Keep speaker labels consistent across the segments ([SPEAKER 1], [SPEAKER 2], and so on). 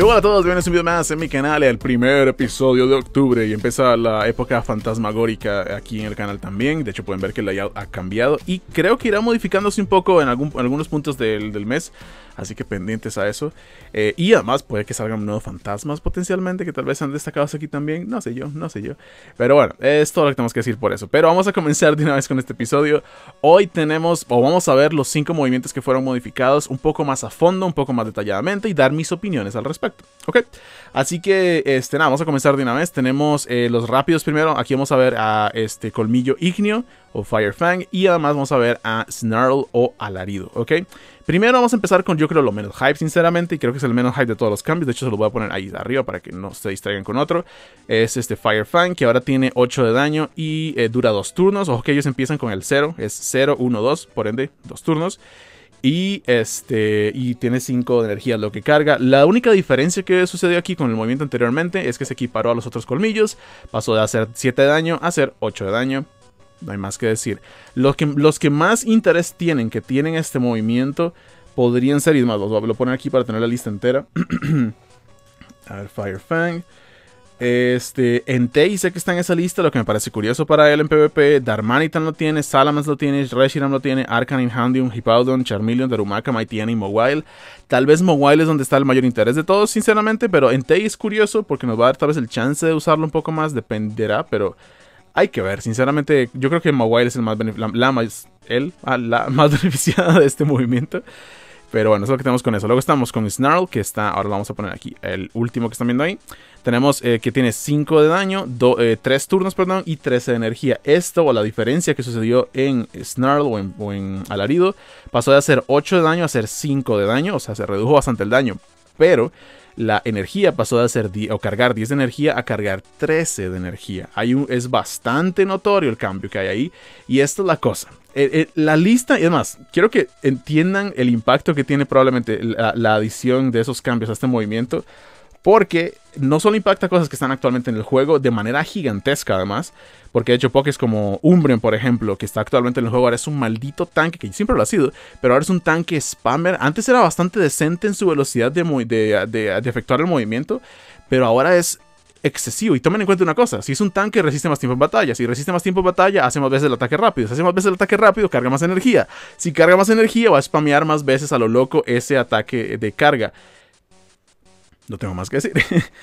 [SPEAKER 1] hola a todos, bienvenidos a un video más en mi canal, el primer episodio de octubre y empieza la época fantasmagórica aquí en el canal también, de hecho pueden ver que el layout ha cambiado y creo que irá modificándose un poco en, algunos puntos del, del, mes, así que pendientes a eso. Eh, y además puede que salgan nuevos fantasmas potencialmente que tal vez han destacados aquí también, no sé yo, no sé yo. Pero bueno, es todo lo que tenemos que decir por eso, pero vamos a comenzar de una vez con este episodio. Hoy tenemos, o vamos a ver los cinco movimientos que fueron modificados un poco más a fondo, un poco más detalladamente y dar mis opiniones al respecto respecto. Ok, así que este, nada, vamos a comenzar de una vez. Tenemos eh, los rápidos primero. Aquí vamos a ver a este Colmillo Ignio o Fire Fang y además vamos a ver a Snarl o Alarido. Ok, primero vamos a empezar con yo creo lo menos hype, sinceramente, y creo que es el menos hype de todos los cambios. De hecho, se lo voy a poner ahí arriba para que no se distraigan con otro. Es este Fire Fang que ahora tiene 8 de daño y eh, dura 2 turnos. Ojo que ellos empiezan con el 0, es 0, 1, 2, por ende, 2 turnos. Y este. Y tiene 5 de energía lo que carga. La única diferencia que sucedió aquí con el movimiento anteriormente es que se equiparó a los otros colmillos. Pasó de hacer 7 de daño a hacer 8 de daño. No hay más que decir. Los que, los que más interés tienen, que tienen este movimiento, podrían ser. Y más, lo ponen aquí para tener la lista entera. a ver, este, Entei sé que está en esa lista, lo que me parece curioso para él en PvP. Darmanitan lo tiene, Salamence lo tiene, Reshiram lo tiene, Arcanine, Handium, Hippowdon, Charmeleon, Darumaka, Maitiana y Mowile. Tal vez Mowile es donde está el mayor interés de todos, sinceramente, pero Entei es curioso porque nos va a dar tal vez el chance de usarlo un poco más, dependerá, pero hay que ver. Sinceramente, yo creo que Mowile es el más la, más, él, ah, la más de este movimiento. Pero bueno, eso es lo que tenemos con eso. Luego estamos con Snarl, que está, ahora lo vamos a poner aquí, el último que están viendo ahí. Tenemos eh, que tiene 5 de daño, 3 eh, turnos, perdón, y 13 de energía. Esto, o la diferencia que sucedió en Snarl en, o en Alarido, pasó de hacer 8 de daño a hacer 5 de daño, o sea, se redujo bastante el daño. Pero la energía pasó de hacer o cargar 10 de energía a cargar 13 de energía. Hay un, es bastante notorio el cambio que hay ahí. Y esta es la cosa. Eh, eh, la lista, y además, quiero que entiendan el impacto que tiene probablemente la adición de esos cambios a este movimiento. Porque no solo impacta cosas que están actualmente en el juego de manera gigantesca, además, porque de hecho Pokés como Umbreon, por ejemplo, que está actualmente en el juego, ahora es un maldito tanque, que siempre lo ha sido, pero ahora es un tanque spammer. Antes era bastante decente en su velocidad de, de efectuar el movimiento, pero ahora es excesivo. Y tomen en cuenta una cosa: si es un tanque, resiste más tiempo en batalla. Si resiste más tiempo en batalla, hace más veces el ataque rápido. Si hace más veces el ataque rápido, carga más energía. Si carga más energía, va a spamear más veces a lo loco ese ataque de carga. No tengo más que decir.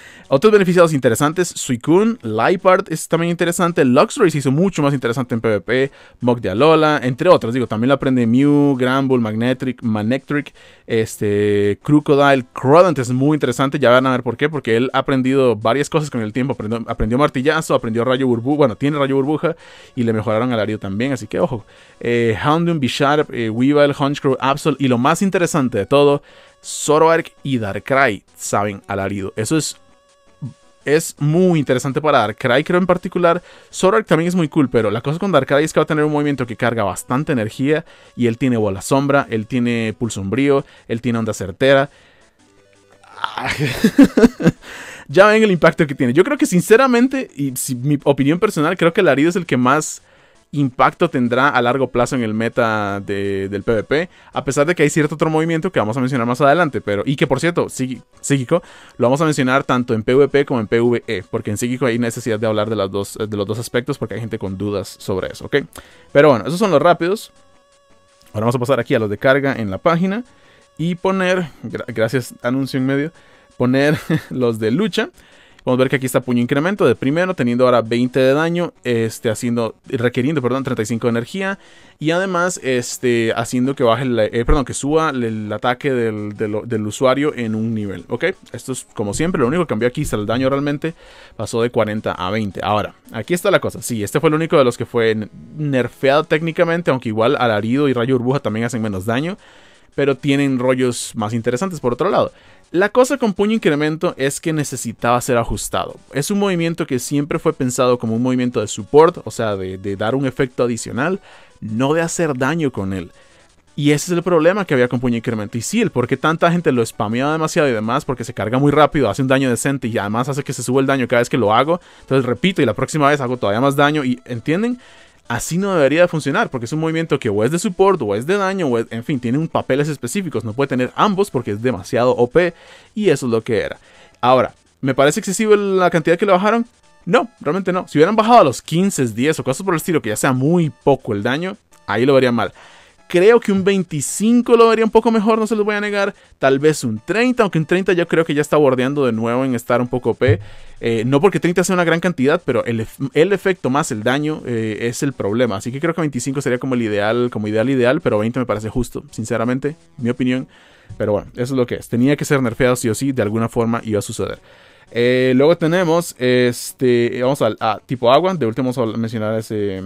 [SPEAKER 1] Otros beneficiados interesantes, Suicune, Liepard es también interesante, Luxury se hizo mucho más interesante en PvP, Mog de Alola, entre otros. Digo, también lo aprende Mew, Granbull, Magnetric, Manectric, este, Crocodile, Crodant es muy interesante, ya van a ver por qué, porque él ha aprendido varias cosas con el tiempo, aprendió, martillazo, aprendió rayo burbuja, bueno, tiene rayo burbuja y le mejoraron al Ario también, así que ojo. Eh, Houndoom, Bisharp, eh, Weevil, Hunchcrow, Absol y lo más interesante de todo, Zoroark y Darkrai saben alarido. Eso es, es muy interesante para Darkrai, creo en particular. Zoroark también es muy cool, pero la cosa con Darkrai es que va a tener un movimiento que carga bastante energía y él tiene bola sombra, él tiene pulso sombrío, él tiene onda certera. Ah, ya ven el impacto que tiene. Yo creo que sinceramente, y si, mi opinión personal, creo que arido es el que más impacto tendrá a largo plazo en el meta del PvP, a pesar de que hay cierto otro movimiento que vamos a mencionar más adelante, pero y que por cierto, psíquico lo vamos a mencionar tanto en PvP como en PvE, porque en psíquico hay necesidad de hablar de, las dos, de los dos aspectos porque hay gente con dudas sobre eso, ¿ok? Pero bueno, esos son los rápidos. Ahora vamos a pasar aquí a los de carga en la página y poner, gracias anuncio en medio, poner los de lucha. Vamos a ver que aquí está puño incremento de primero, teniendo ahora 20 de daño, este, haciendo, requiriendo, perdón, 35 de energía. Y además, este, haciendo que baje, el, eh, perdón, que suba el ataque del, usuario en un nivel, ¿ok? Esto es como siempre, lo único que cambió aquí es el daño realmente pasó de 40 a 20. Ahora, aquí está la cosa. Sí, este fue el único de los que fue nerfeado técnicamente, aunque igual alarido y rayo burbuja también hacen menos daño pero tienen rollos más interesantes por otro lado. La cosa con puño incremento es que necesitaba ser ajustado. Es un movimiento que siempre fue pensado como un movimiento de support, o sea, de, dar un efecto adicional, no de hacer daño con él. Y ese es el problema que había con Puño Incremento. Y sí, el por qué tanta gente lo spameaba demasiado y demás, porque se carga muy rápido, hace un daño decente y además hace que se sube el daño cada vez que lo hago. Entonces repito y la próxima vez hago todavía más daño y, ¿entienden? Así no debería de funcionar, porque es un movimiento que o es de support, o es de daño, o en fin, tiene un papeles específicos, no puede tener ambos porque es demasiado OP, y eso es lo que era. Ahora, ¿me parece excesivo la cantidad que le bajaron? No, realmente no. Si hubieran bajado a los 15, 10 o cosas por el estilo, que ya sea muy poco el daño, ahí lo vería mal creo que un 25 lo vería un poco mejor, no se los voy a negar. Tal vez un 30, aunque un 30 yo creo que ya está bordeando de nuevo en estar un poco P. Eh, no porque 30 sea una gran cantidad, pero el, efecto más el daño eh, es el problema. Así que creo que 25 sería como el ideal, como ideal ideal, pero 20 me parece justo, sinceramente, mi opinión. Pero bueno, eso es lo que es. Tenía que ser nerfeado sí o sí, de alguna forma iba a suceder. Eh, luego tenemos, este, vamos a, tipo agua, de último vamos a mencionar ese...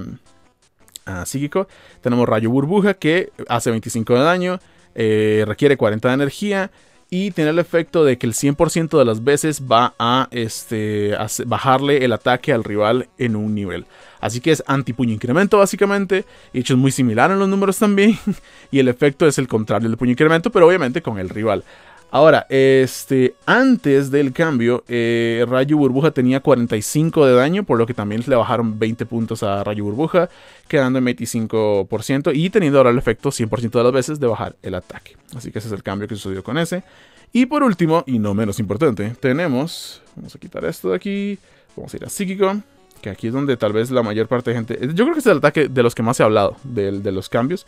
[SPEAKER 1] Ah, psíquico. Tenemos rayo burbuja que hace 25 de daño, eh, requiere 40 de energía y tiene el efecto de que el 100% de las veces va a, este, bajarle el ataque al rival en un nivel. Así que es anti Puño incremento básicamente. hecho es muy similar en los números también. y el efecto es el contrario del puño incremento, pero obviamente con el rival. Ahora, este, antes del cambio, eh, Rayo Burbuja tenía 45 de daño, por lo que también le bajaron 20 puntos a Rayo Burbuja, quedando en 25% y teniendo ahora el efecto 100% de las veces de bajar el ataque. Así que ese es el cambio que sucedió con ese. Y por último, y no menos importante, tenemos, vamos a quitar esto de aquí, vamos a ir a Psíquico, que aquí es donde tal vez la mayor parte de gente, yo creo que es el ataque de los que más he hablado, de, de los cambios.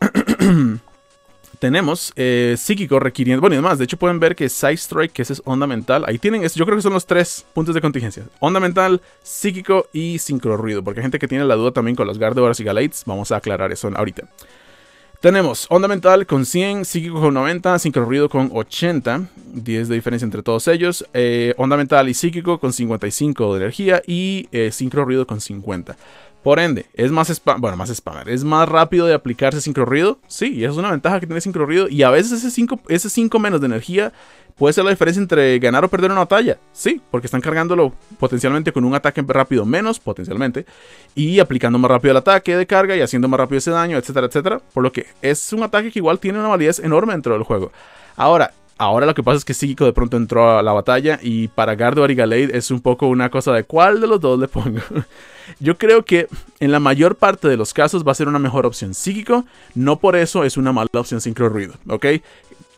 [SPEAKER 1] tenemos eh, psíquico requiriendo. Bueno, y además, de hecho pueden ver que Side Strike, que ese es onda mental. Ahí tienen, yo creo que son los tres puntos de contingencia: onda mental, psíquico y sincro ruido. Porque hay gente que tiene la duda también con los Gardevoirs y Galates. Vamos a aclarar eso ahorita. Tenemos onda mental con 100, psíquico con 90, sincro ruido con 80, 10 de diferencia entre todos ellos, eh, onda mental y psíquico con 55 de energía y eh, sincro ruido con 50. Por ende, es más spam, bueno, más spammer, es más rápido de aplicarse ruido. Sí, y es una ventaja que tiene ruido. Y a veces ese 5 ese menos de energía puede ser la diferencia entre ganar o perder una batalla. Sí, porque están cargándolo potencialmente con un ataque rápido menos, potencialmente, y aplicando más rápido el ataque de carga y haciendo más rápido ese daño, etcétera, etcétera. Por lo que es un ataque que igual tiene una validez enorme dentro del juego. Ahora, Ahora lo que pasa es que Psíquico de pronto entró a la batalla y para y Arigaleid es un poco una cosa de cuál de los dos le pongo. Yo creo que en la mayor parte de los casos va a ser una mejor opción Psíquico, no por eso es una mala opción Sincro Ruido, ¿ok?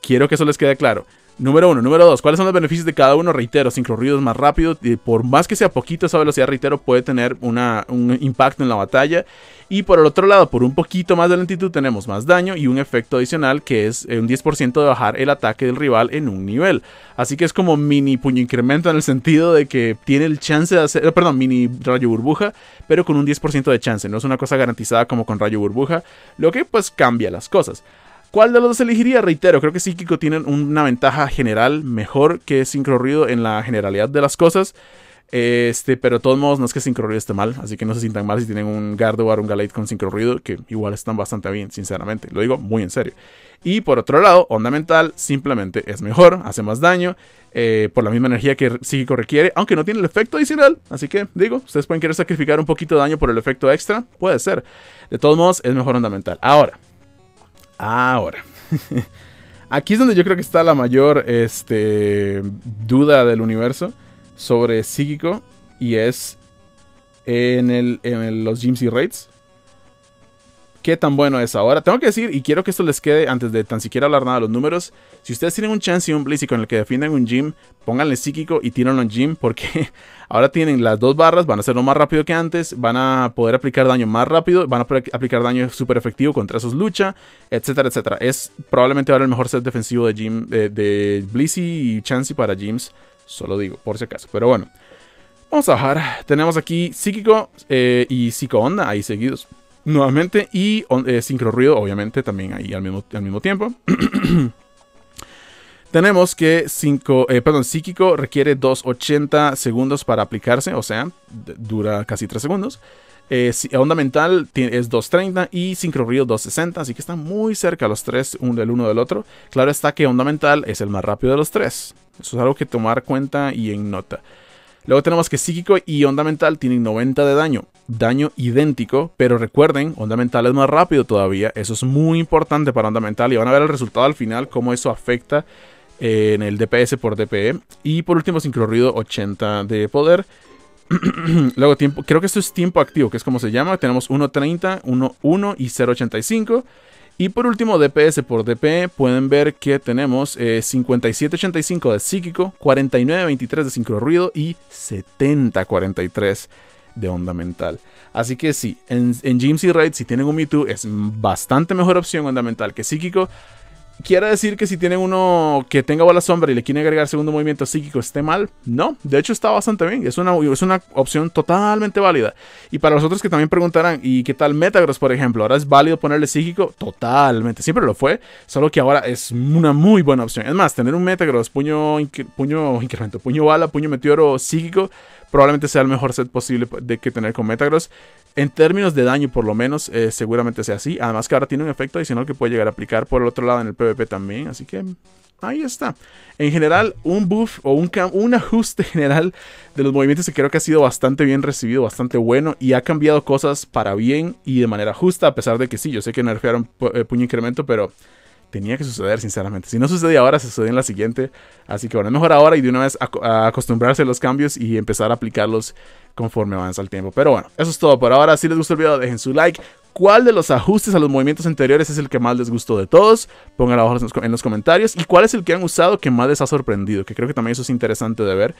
[SPEAKER 1] Quiero que eso les quede claro. Número uno. Número dos. ¿Cuáles son los beneficios de cada uno? Reitero, sin ruidos más rápido. Y por más que sea poquito, esa velocidad, reitero, puede tener una, un impacto en la batalla. Y por el otro lado, por un poquito más de lentitud, tenemos más daño y un efecto adicional que es eh, un 10% de bajar el ataque del rival en un nivel. Así que es como mini puño incremento en el sentido de que tiene el chance de hacer. Perdón, mini rayo burbuja, pero con un 10% de chance. No es una cosa garantizada como con rayo burbuja, lo que pues cambia las cosas. ¿Cuál de los dos elegiría? Reitero, creo que psíquico tiene una ventaja general mejor que sincro ruido en la generalidad de las cosas. Este, pero de todos modos, no es que sincro ruido esté mal, así que no se sientan mal si tienen un Gardevoir o un Galate con sincro ruido, que igual están bastante bien, sinceramente. Lo digo muy en serio. Y por otro lado, onda mental simplemente es mejor, hace más daño, eh, por la misma energía que psíquico requiere, aunque no tiene el efecto adicional. Así que, digo, ustedes pueden querer sacrificar un poquito de daño por el efecto extra, puede ser. De todos modos, es mejor onda mental. Ahora, Ahora. Aquí es donde yo creo que está la mayor este, duda del universo sobre psíquico y es en, el, en los Raids qué tan bueno es ahora. Tengo que decir, y quiero que esto les quede antes de tan siquiera hablar nada de los números, si ustedes tienen un chance y un Blissey con el que defiendan un gym, pónganle psíquico y tírenlo en gym porque ahora tienen las dos barras, van a hacerlo más rápido que antes, van a poder aplicar daño más rápido, van a poder aplicar daño súper efectivo contra esos lucha, etcétera, etcétera. Es probablemente ahora el mejor set defensivo de, gym, de, y Chansey para gyms, solo digo, por si acaso. Pero bueno. Vamos a bajar. Tenemos aquí Psíquico eh, y Psico Onda ahí seguidos nuevamente y eh, sincro ruido, obviamente, también ahí al mismo, al mismo tiempo. Tenemos que cinco, eh, perdón, psíquico requiere 280 segundos para aplicarse, o sea, dura casi 3 segundos. Eh, onda mental es 230 y sincro ruido 260, así que están muy cerca los tres uno del uno del otro. Claro está que onda mental es el más rápido de los tres. Eso es algo que tomar cuenta y en nota. Luego tenemos que psíquico y onda mental tienen 90 de daño. Daño idéntico, pero recuerden, onda mental es más rápido todavía. Eso es muy importante para onda mental y van a ver el resultado al final, cómo eso afecta eh, en el DPS por DPE. Y por último, sincro 80 de poder. Luego tiempo, creo que esto es tiempo activo, que es como se llama. Tenemos 1.30, 1.1 y 0.85. Y por último, DPS por DP, pueden ver que tenemos 5785 eh, de psíquico, 4923 de sincro ruido y 7043 de onda mental. Así que sí, en, James y Raid, si tienen un Mewtwo, es bastante mejor opción onda mental que psíquico quiere decir que si tiene uno que tenga bola sombra y le quiere agregar segundo movimiento psíquico esté mal. No, de hecho está bastante bien. Es una, es una opción totalmente válida. Y para los otros que también preguntarán, ¿y qué tal Metagross, por ejemplo? Ahora es válido ponerle psíquico totalmente. Siempre lo fue, solo que ahora es una muy buena opción. Es más, tener un Metagross, puño, puño incremento, puño bala, puño meteoro psíquico, probablemente sea el mejor set posible de que tener con Metagross. En términos de daño, por lo menos, eh, seguramente sea así. Además que ahora tiene un efecto adicional que puede llegar a aplicar por el otro lado en el PvP también. Así que ahí está. En general, un buff o un, ajuste general de los movimientos que creo que ha sido bastante bien recibido, bastante bueno y ha cambiado cosas para bien y de manera justa, a pesar de que sí, yo sé que nerfearon eh, puño incremento, pero tenía que suceder, sinceramente. Si no sucede ahora, Se sucede en la siguiente. Así que bueno, es mejor ahora y de una vez acostumbrarse a los cambios y empezar a aplicarlos conforme avanza el tiempo. Pero bueno, eso es todo por ahora. Si les gustó el video, dejen su like. ¿Cuál de los ajustes a los movimientos anteriores es el que más les gustó de todos? Pónganlo abajo en los comentarios. ¿Y cuál es el que han usado que más les ha sorprendido? Que creo que también eso es interesante de ver.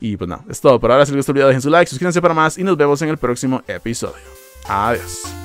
[SPEAKER 1] Y pues nada, es todo por ahora. Si les gustó el video, dejen su like, suscríbanse para más y nos vemos en el próximo episodio. Adiós.